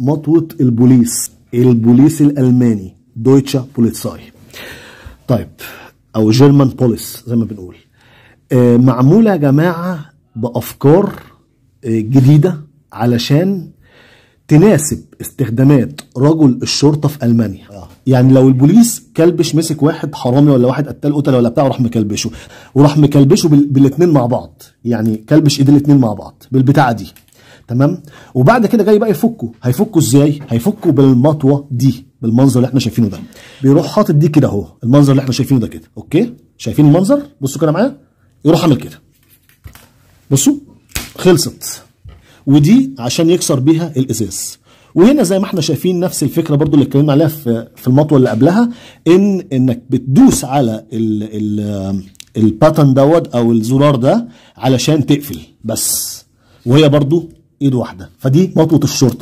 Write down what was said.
مطوة البوليس البوليس الألماني دويتشا بوليتساي طيب أو جيرمان بوليس زي ما بنقول آه، معمولة يا جماعة بأفكار آه، جديدة علشان تناسب استخدامات رجل الشرطه في المانيا آه. يعني لو البوليس كلبش مسك واحد حرامي ولا واحد قتال قتله ولا بتاع وراح مكلبشه وراح مكلبشه بالاثنين بالاتنين مع بعض يعني كلبش ايد الاتنين مع بعض بالبتاعه دي تمام وبعد كده جاي بقى يفكه هيفكه ازاي هيفكه بالمطوه دي بالمنظر اللي احنا شايفينه ده بيروح حاطط دي كده اهو المنظر اللي احنا شايفينه ده كده اوكي شايفين المنظر بصوا كده معايا يروح عامل كده بصوا خلصت ودي عشان يكسر بيها الازاز وهنا زي ما احنا شايفين نفس الفكره برضو اللي اتكلمنا عليها في في المطوه اللي قبلها ان انك بتدوس على ال ال الباتن دوت او الزرار ده علشان تقفل بس وهي برضو ايد واحده فدي بطوه الشرطه